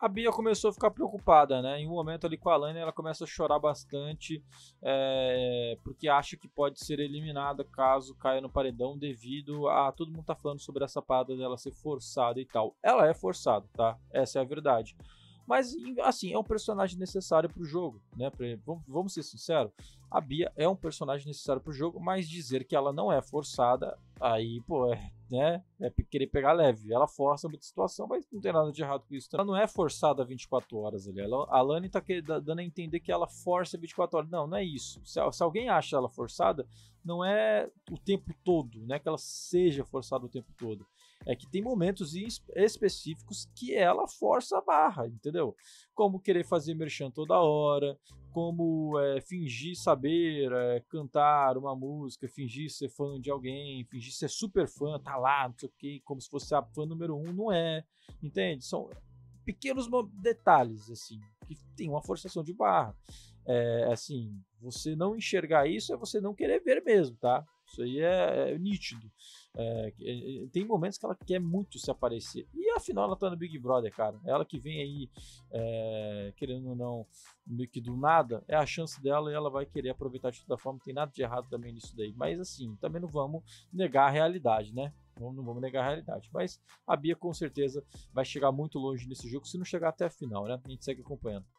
a Bia começou a ficar preocupada, né? Em um momento ali com a Lana, ela começa a chorar bastante, é, porque acha que pode ser eliminada caso caia no paredão, devido a todo mundo tá falando sobre essa parada dela ser forçada e tal. Ela é forçada, tá? Essa é a verdade. Mas, assim, é um personagem necessário pro jogo, né? Vamos ser sinceros, a Bia é um personagem necessário pro jogo, mas dizer que ela não é forçada Aí, pô, é, né? É querer pegar leve. Ela força muita situação, mas não tem nada de errado com isso. Ela não é forçada 24 horas ali. Ela, a Lani tá dando a entender que ela força 24 horas. Não, não é isso. Se, se, alguém acha ela forçada, não é o tempo todo, né? Que ela seja forçada o tempo todo. É que tem momentos específicos que ela força a barra, entendeu? Como querer fazer merchan toda hora, como é, fingir saber é, cantar uma música, fingir ser fã de alguém, fingir ser super fã, tá lá, não sei o que, como se fosse a fã número um, não é, entende? São pequenos detalhes, assim, que tem uma forçação de barra. É, assim, você não enxergar isso é você não querer ver mesmo, tá? Isso aí é, é nítido. É, é, é, tem momentos que ela quer muito se aparecer. E afinal ela tá no Big Brother, cara. Ela que vem aí, é, querendo ou não, meio que do nada, é a chance dela e ela vai querer aproveitar de toda forma. Não tem nada de errado também nisso daí. Mas assim, também não vamos negar a realidade, né? não vamos negar a realidade. Mas a Bia com certeza vai chegar muito longe nesse jogo, se não chegar até a final, né? A gente segue acompanhando.